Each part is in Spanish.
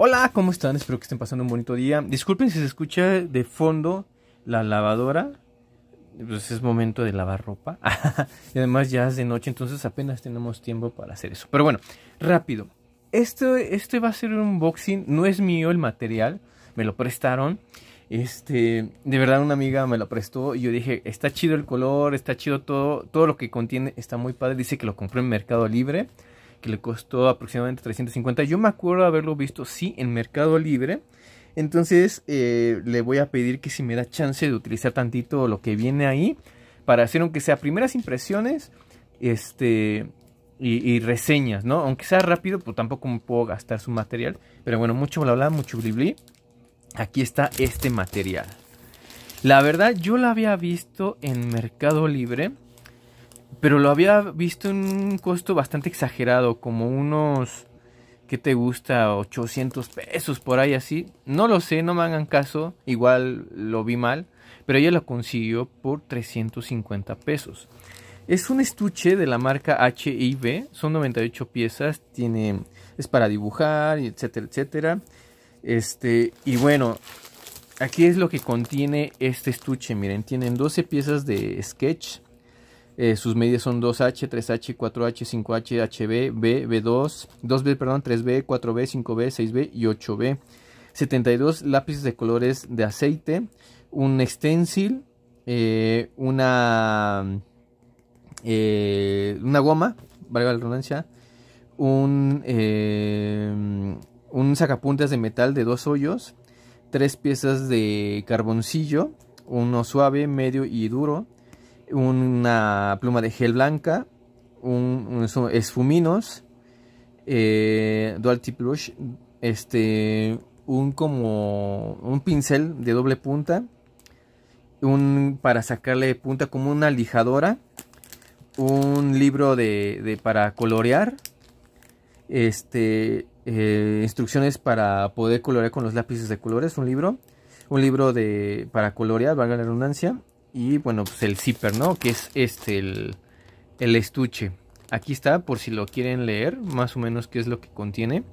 Hola, ¿cómo están? Espero que estén pasando un bonito día. Disculpen si se escucha de fondo la lavadora. Pues es momento de lavar ropa. y además ya es de noche, entonces apenas tenemos tiempo para hacer eso. Pero bueno, rápido. Esto, este va a ser un unboxing. No es mío el material. Me lo prestaron. Este, de verdad una amiga me lo prestó y yo dije, está chido el color, está chido todo, todo lo que contiene, está muy padre. Dice que lo compró en Mercado Libre que le costó aproximadamente 350. Yo me acuerdo haberlo visto, sí, en Mercado Libre. Entonces eh, le voy a pedir que si me da chance de utilizar tantito lo que viene ahí para hacer aunque sea primeras impresiones este, y, reseñas, ¿no? Aunque sea rápido, pues tampoco me puedo gastar su material. Pero bueno, mucho bla bla, mucho blibli Aquí está este material. La verdad, yo lo había visto en Mercado Libre. Pero lo había visto en un costo bastante exagerado, como unos, ¿qué te gusta? 800 pesos por ahí así. No lo sé, no me hagan caso, igual lo vi mal, pero ella lo consiguió por 350 pesos. Es un estuche de la marca HIV, son 98 piezas, tiene, es para dibujar, etcétera, etcétera. Este, y bueno, aquí es lo que contiene este estuche, miren, tienen 12 piezas de sketch, eh, sus medias son 2H, 3H, 4H, 5H, HB, B, B2, 2B, perdón, 3B, 4B, 5B, 6B y 8B. 72 lápices de colores de aceite, un stencil, eh, una, eh, una goma, valga la redundancia, un, un sacapuntas de metal de dos hoyos, tres piezas de carboncillo, uno suave, medio y duro, una pluma de gel blanca, un, esfuminos, eh, dual tip brush, este, un como un pincel de doble punta, un para sacarle punta como una lijadora, un libro de, para colorear, este, eh, instrucciones para poder colorear con los lápices de colores, un libro, un libro de para colorear, valga la redundancia, y bueno, pues el zipper, ¿no? Que es este, el, estuche. Aquí está, por si lo quieren leer, más o menos qué es lo que contiene.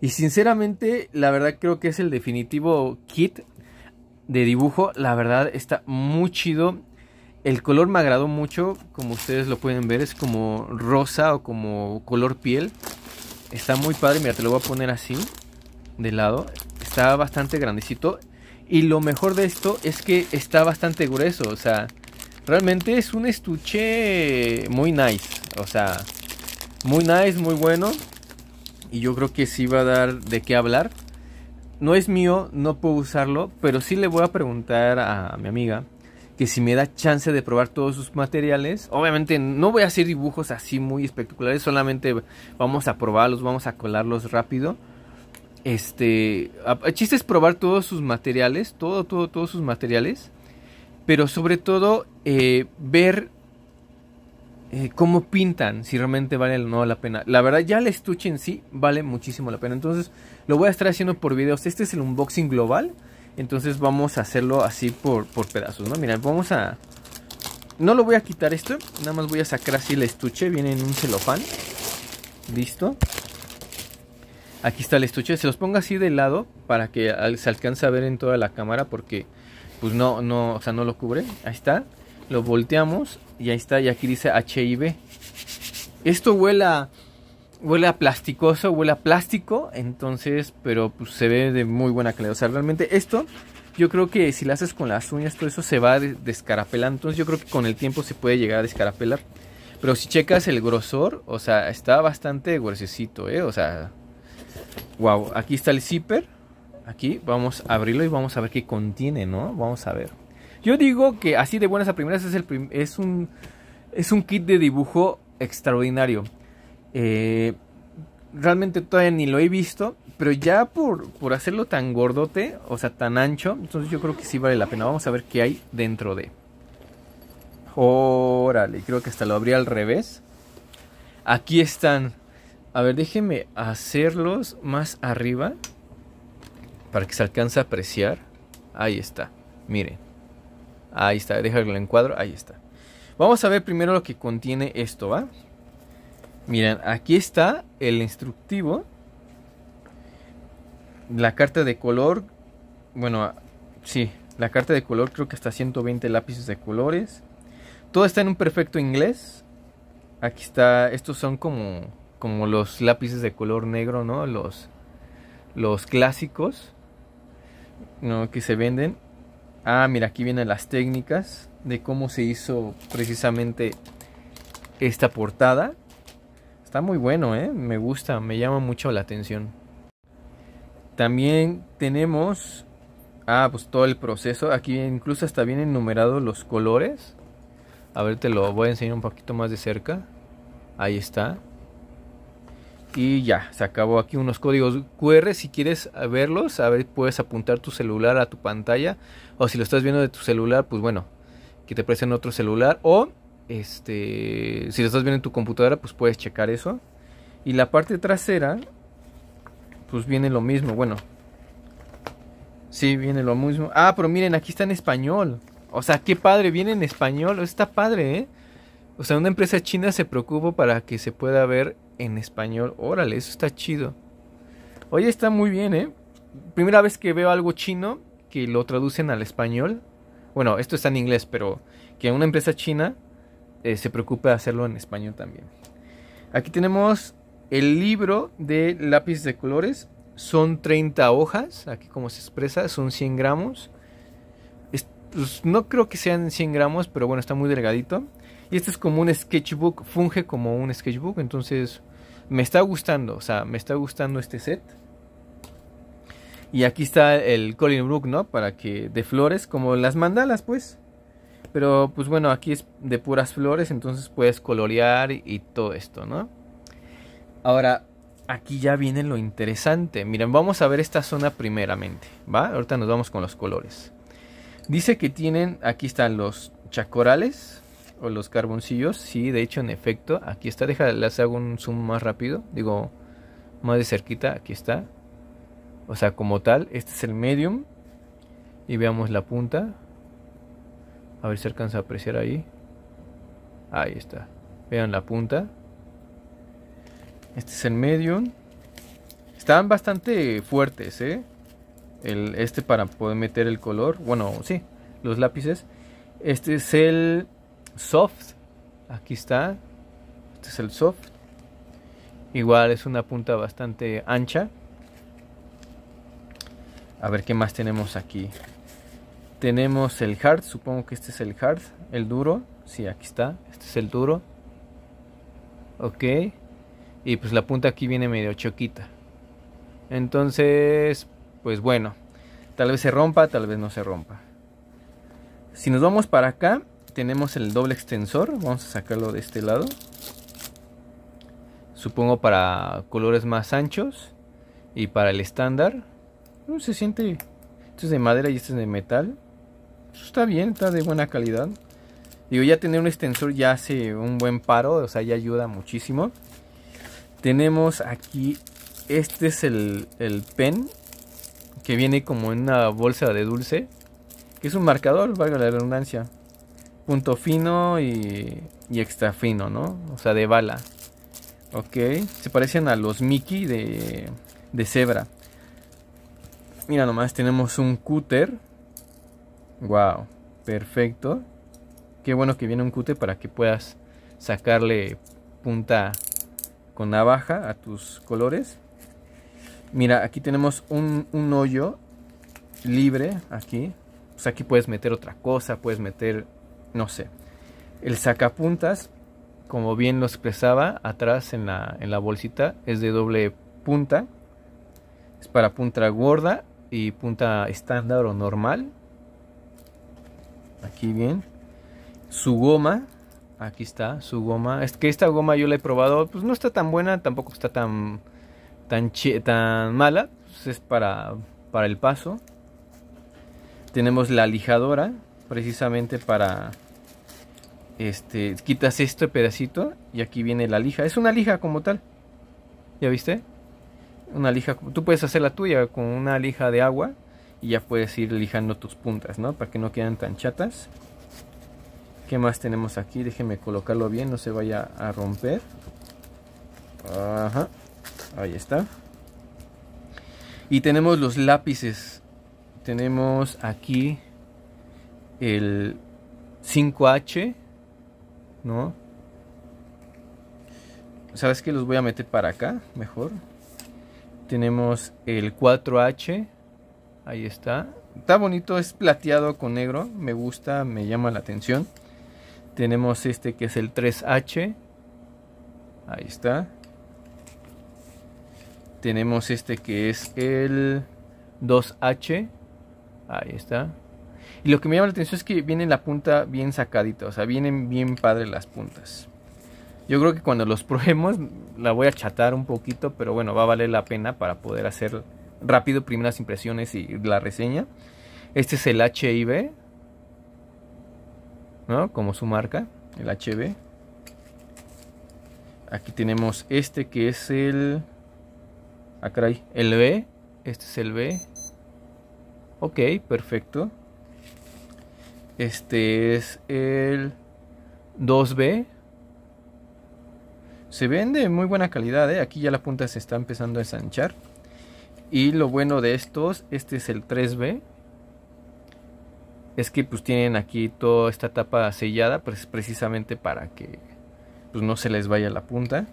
Y sinceramente, la verdad creo que es el definitivo kit de dibujo. La verdad está muy chido. El color me agradó mucho, como ustedes lo pueden ver, es como rosa o como color piel. Está muy padre, mira, te lo voy a poner así, de lado. Está bastante grandecito. Y lo mejor de esto es que está bastante grueso, o sea, realmente es un estuche muy nice, o sea, muy nice, muy bueno. Y yo creo que sí va a dar de qué hablar. No es mío, no puedo usarlo, pero sí le voy a preguntar a mi amiga que si me da chance de probar todos sus materiales. Obviamente no voy a hacer dibujos así muy espectaculares, solamente vamos a probarlos, vamos a colarlos rápido. Este, el chiste es probar todos sus materiales, todo, todo, todos sus materiales, pero sobre todo eh, ver eh, cómo pintan, si realmente vale o no la pena. La verdad, ya el estuche en sí vale muchísimo la pena. Entonces, lo voy a estar haciendo por videos. Este es el unboxing global. Entonces, vamos a hacerlo así por, por pedazos, ¿no? Mira, vamos a... No lo voy a quitar esto. Nada más voy a sacar así el estuche. Viene en un celofán. Listo. Aquí está el estuche. Se los pongo así de lado para que se alcance a ver en toda la cámara porque pues no, no, o sea, no lo cubre. Ahí está. Lo volteamos y ahí está. Y aquí dice HIV. Esto huele a, huele a plasticoso, huele a plástico. Entonces, pero pues, se ve de muy buena calidad. O sea, realmente esto yo creo que si lo haces con las uñas, todo eso se va a descarapelar... Entonces yo creo que con el tiempo se puede llegar a descarapelar. Pero si checas el grosor, o sea, está bastante gruesecito, ¿eh? O sea, Wow, aquí está el zipper. Aquí vamos a abrirlo y vamos a ver qué contiene, ¿no? Vamos a ver. Yo digo que así de buenas a primeras es, el es, un, es un kit de dibujo extraordinario. Eh, realmente todavía ni lo he visto, pero ya por, por hacerlo tan gordote, o sea, tan ancho, entonces yo creo que sí vale la pena. Vamos a ver qué hay dentro de. Órale, creo que hasta lo abrí al revés. Aquí están a ver, déjenme hacerlos más arriba. Para que se alcance a apreciar. Ahí está. Miren. Ahí está. Déjalo en cuadro. Ahí está. Vamos a ver primero lo que contiene esto, ¿va? Miren, aquí está el instructivo. La carta de color. Bueno, sí. La carta de color creo que hasta 120 lápices de colores. Todo está en un perfecto inglés. Aquí está. Estos son como como los lápices de color negro, ¿no? Los, los clásicos ¿no? que se venden. Ah, mira, aquí vienen las técnicas de cómo se hizo precisamente esta portada. Está muy bueno, ¿eh? me gusta, me llama mucho la atención. También tenemos, ah, pues todo el proceso. Aquí incluso está bien enumerado los colores. A ver, te lo voy a enseñar un poquito más de cerca. Ahí está y ya, se acabó aquí unos códigos QR. Si quieres verlos, a ver, puedes apuntar tu celular a tu pantalla. O si lo estás viendo de tu celular, pues bueno, que te presten otro celular. O este, si lo estás viendo en tu computadora, pues puedes checar eso. Y la parte trasera, pues viene lo mismo. Bueno, sí, viene lo mismo. Ah, pero miren, aquí está en español. O sea, qué padre, viene en español. Está padre, ¿eh? O sea, una empresa china se preocupó para que se pueda ver en español. Órale, eso está chido. Oye, está muy bien, ¿eh? Primera vez que veo algo chino que lo traducen al español. Bueno, esto está en inglés, pero que una empresa china eh, se preocupe de hacerlo en español también. Aquí tenemos el libro de lápiz de colores. Son 30 hojas, aquí como se expresa, son 100 gramos. Pues, no creo que sean 100 gramos, pero bueno, está muy delgadito. Y esto es como un sketchbook, funge como un sketchbook, entonces me está gustando, o sea, me está gustando este set. Y aquí está el Colin Brook, ¿no? Para que de flores, como las mandalas, pues. Pero pues bueno, aquí es de puras flores, entonces puedes colorear y todo esto, ¿no? Ahora, aquí ya viene lo interesante. Miren, vamos a ver esta zona primeramente, ¿va? Ahorita nos vamos con los colores. Dice que tienen, aquí están los chacorales, o los carboncillos, sí, de hecho, en efecto, aquí está, las hago un zoom más rápido, digo, más de cerquita, aquí está. O sea, como tal, este es el medium. Y veamos la punta. A ver si alcanza a apreciar ahí. Ahí está. Vean la punta. Este es el medium. Están bastante fuertes, ¿eh? El, este para poder meter el color. Bueno, sí, los lápices. Este es el soft. Aquí está. Este es el soft. Igual es una punta bastante ancha. A ver qué más tenemos aquí. Tenemos el hard, supongo que este es el hard, el duro. Sí, aquí está. Este es el duro. Ok. Y pues la punta aquí viene medio choquita. Entonces, pues bueno. Tal vez se rompa, tal vez no se rompa. Si nos vamos para acá, tenemos el doble extensor. Vamos a sacarlo de este lado. Supongo para colores más anchos. Y para el estándar. No se siente... esto es de madera y este es de metal. está bien, está de buena calidad. Digo, ya tener un extensor ya hace un buen paro. O sea, ya ayuda muchísimo. Tenemos aquí... Este es el, el pen. Que viene como en una bolsa de dulce. Que es un marcador, valga la redundancia punto fino y, y extra fino, ¿no? O sea, de bala. Ok, se parecen a los Mickey de, de Zebra. Mira nomás, tenemos un cúter. Wow, perfecto. Qué bueno que viene un cúter para que puedas sacarle punta con navaja a tus colores. Mira, aquí tenemos un, un hoyo libre aquí. Pues aquí puedes meter otra cosa, puedes meter no sé. El sacapuntas, como bien lo expresaba, atrás en la, bolsita es de doble punta. Es para punta gorda y punta estándar o normal. Aquí bien. Su goma, aquí está su goma. Es que esta goma yo la he probado, pues no está tan buena, tampoco está tan tan, tan mala. Pues es para, para el paso. Tenemos la lijadora, precisamente para este, quitas este pedacito y aquí viene la lija. Es una lija como tal. ¿Ya viste? Una lija, tú puedes hacer la tuya con una lija de agua y ya puedes ir lijando tus puntas, ¿no? Para que no queden tan chatas. ¿Qué más tenemos aquí? déjeme colocarlo bien, no se vaya a romper. Ajá, ahí está. Y tenemos los lápices. Tenemos aquí el 5H, ¿no? ¿Sabes qué? Los voy a meter para acá, mejor. Tenemos el 4H. Ahí está. Está bonito, es plateado con negro. Me gusta, me llama la atención. Tenemos este que es el 3H. Ahí está. Tenemos este que es el 2H. Ahí está. Y lo que me llama la atención es que viene la punta bien sacadita, o sea, vienen bien padre las puntas. Yo creo que cuando los probemos la voy a chatar un poquito, pero bueno, va a valer la pena para poder hacer rápido primeras impresiones y la reseña. Este es el HIV. ¿no? Como su marca, el HB. Aquí tenemos este que es el... Ah, caray, el B. Este es el B. Ok, perfecto. Este es el 2B. Se vende en muy buena calidad, ¿eh? aquí ya la punta se está empezando a ensanchar. Y lo bueno de estos, este es el 3B. Es que pues tienen aquí toda esta tapa sellada pues, precisamente para que pues, no se les vaya la punta.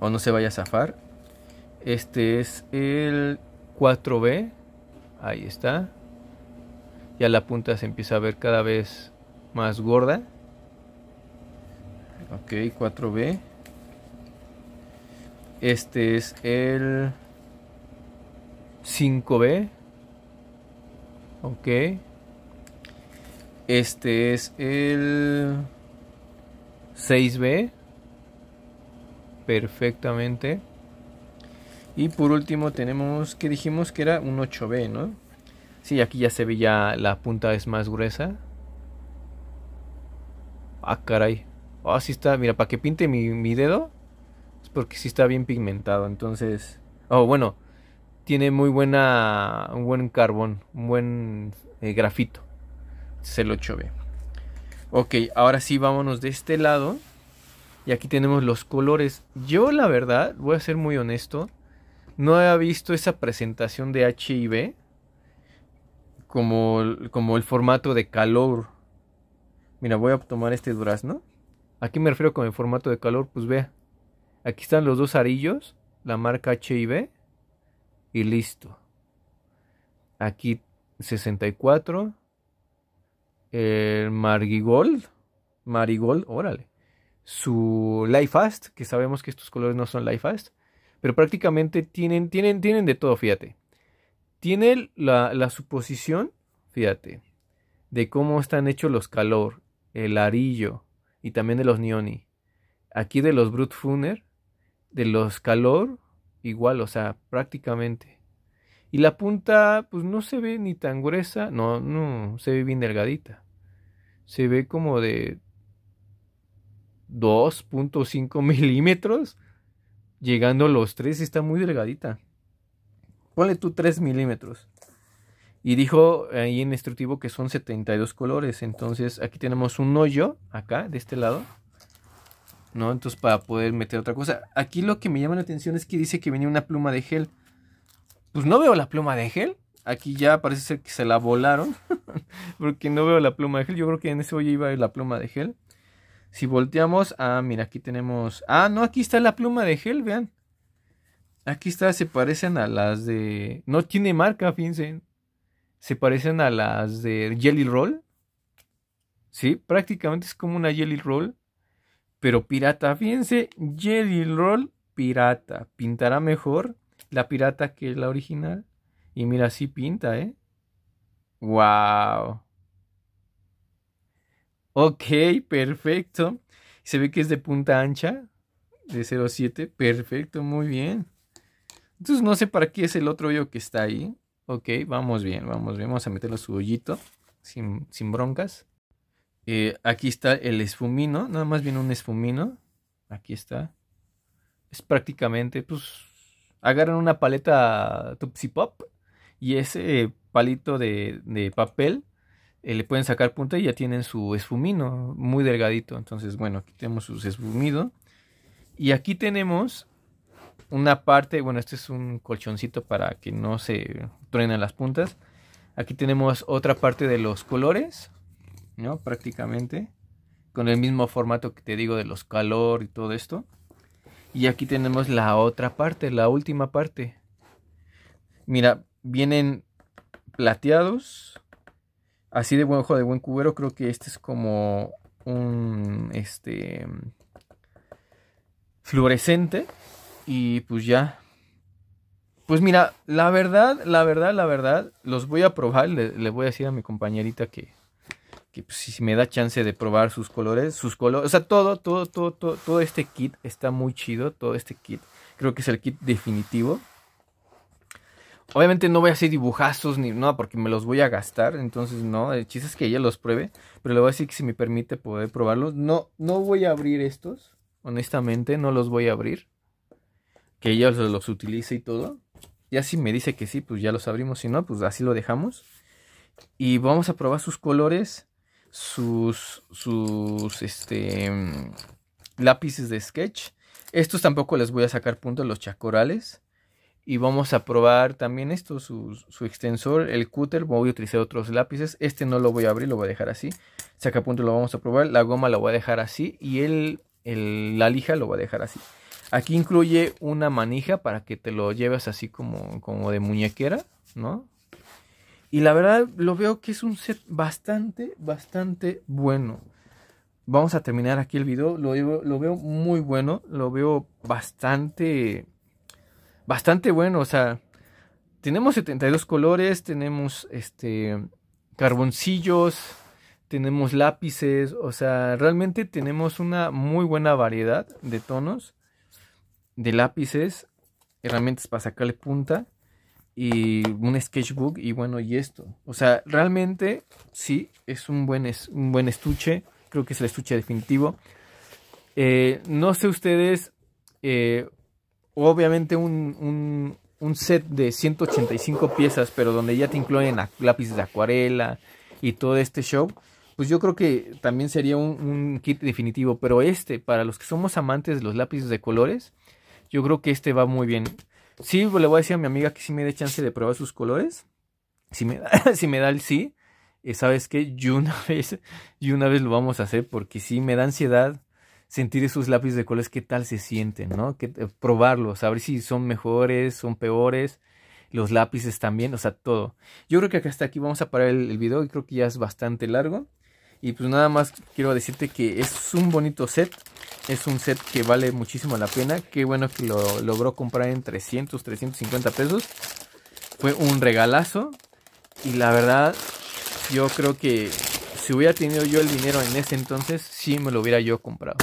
O no se vaya a zafar. Este es el 4B. Ahí está. Ya la punta se empieza a ver cada vez más gorda. Ok, 4B. Este es el 5B. Ok. Este es el 6B. Perfectamente. Y por último tenemos que dijimos que era un 8B, ¿no? Sí, aquí ya se ve ya la punta es más gruesa. Ah, caray. Ah, sí está. Mira, para que pinte mi, dedo. Es porque sí está bien pigmentado. Entonces. Oh, bueno. Tiene muy buena. Un buen carbón. Un buen eh, grafito. Se lo chove Ok, ahora sí vámonos de este lado. Y aquí tenemos los colores. Yo, la verdad, voy a ser muy honesto. No había visto esa presentación de H como, como el formato de calor. Mira, voy a tomar este durazno. Aquí me refiero con el formato de calor? Pues vea. Aquí están los dos arillos, la marca H y listo. Aquí 64 el Marigold, Marigold, órale. Su Life Fast, que sabemos que estos colores no son Life Fast, pero prácticamente tienen tienen tienen de todo, fíjate tiene la, suposición, fíjate, de cómo están hechos los calor, el arillo y también de los nioni. Aquí de los funer, de los calor, igual, o sea, prácticamente. Y la punta, pues no se ve ni tan gruesa, no, no, se ve bien delgadita. Se ve como de 2.5 milímetros, llegando a los 3, está muy delgadita ponle tú 3 milímetros. Y dijo ahí en instructivo que son 72 colores. Entonces aquí tenemos un hoyo acá, de este lado. ¿No? Entonces para poder meter otra cosa. Aquí lo que me llama la atención es que dice que venía una pluma de gel. Pues no veo la pluma de gel. Aquí ya parece ser que se la volaron. porque no veo la pluma de gel. Yo creo que en ese hoyo iba la pluma de gel. Si volteamos, ah, mira, aquí tenemos... Ah, no, aquí está la pluma de gel, vean. Aquí está, se parecen a las de... No tiene marca, fíjense. Se parecen a las de Jelly Roll. Sí, prácticamente es como una Jelly Roll. Pero pirata, fíjense, Jelly Roll pirata. Pintará mejor la pirata que la original. Y mira, sí pinta, ¿eh? ¡Wow! Ok, perfecto. Se ve que es de punta ancha, de 0.7. Perfecto, muy bien. Entonces no sé para qué es el otro hoyo que está ahí. Ok, vamos bien, vamos bien. Vamos a meterlo su hoyito sin, broncas. Eh, aquí está el esfumino. Nada más viene un esfumino. Aquí está. Es prácticamente, pues, agarran una paleta Tupsi Pop y ese palito de, de papel eh, le pueden sacar punta y ya tienen su esfumino muy delgadito. Entonces, bueno, aquí tenemos su esfumido. Y aquí tenemos una parte, bueno, este es un colchoncito para que no se truenen las puntas. Aquí tenemos otra parte de los colores, ¿no? Prácticamente, con el mismo formato que te digo de los calor y todo esto. Y aquí tenemos la otra parte, la última parte. Mira, vienen plateados, así de buen ojo de buen cubero, creo que este es como un, este, fluorescente. Y pues ya. Pues mira, la verdad, la verdad, la verdad, los voy a probar. Le, voy a decir a mi compañerita que, que pues, si me da chance de probar sus colores, sus colores, o sea, todo, todo, todo, todo, todo este kit está muy chido, todo este kit. Creo que es el kit definitivo. Obviamente no voy a hacer dibujazos ni nada porque me los voy a gastar, entonces no, el chiste es que ella los pruebe, pero le voy a decir que si me permite poder probarlos. No, no voy a abrir estos, honestamente, no los voy a abrir que ella los utilice y todo. Ya si me dice que sí, pues ya los abrimos. Si no, pues así lo dejamos. Y vamos a probar sus colores, sus, sus, este, mm, lápices de sketch. Estos tampoco les voy a sacar puntos, los chacorales. Y vamos a probar también esto, su, extensor, el cúter. Voy a utilizar otros lápices. Este no lo voy a abrir, lo voy a dejar así. saca punto lo vamos a probar. La goma la voy a dejar así. Y el, la lija lo voy a dejar así. Aquí incluye una manija para que te lo lleves así como, como de muñequera, ¿no? Y la verdad lo veo que es un set bastante, bastante bueno. Vamos a terminar aquí el video. Lo, lo veo muy bueno. Lo veo bastante, bastante bueno. O sea, tenemos 72 colores, tenemos este carboncillos, tenemos lápices. O sea, realmente tenemos una muy buena variedad de tonos de lápices, herramientas para sacarle punta y un sketchbook y bueno, y esto. O sea, realmente sí, es un buen, un buen estuche, creo que es el estuche definitivo. Eh, no sé ustedes, eh, obviamente un, un, un, set de 185 piezas, pero donde ya te incluyen lápices de acuarela y todo este show, pues yo creo que también sería un, un kit definitivo, pero este, para los que somos amantes de los lápices de colores, yo creo que este va muy bien. Sí, le voy a decir a mi amiga que si me dé chance de probar sus colores. Si me da, si me da el sí, eh, ¿sabes que Yo una vez, una vez lo vamos a hacer porque sí me da ansiedad sentir esos lápices de colores, qué tal se sienten, ¿no? Que, probarlos, a ver si son mejores, son peores, los lápices también, o sea, todo. Yo creo que hasta aquí vamos a parar el, video y creo que ya es bastante largo. Y pues nada más quiero decirte que es un bonito set, es un set que vale muchísimo la pena. Qué bueno que lo logró comprar en 300, 350 pesos. Fue un regalazo. Y la verdad, yo creo que si hubiera tenido yo el dinero en ese entonces, sí me lo hubiera yo comprado.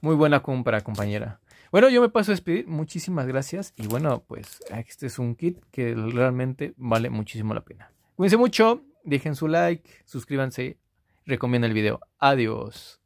Muy buena compra, compañera. Bueno, yo me paso a despedir. Muchísimas gracias. Y bueno, pues este es un kit que realmente vale muchísimo la pena. Cuídense mucho. Dejen su like, suscríbanse, recomienden el video. Adiós.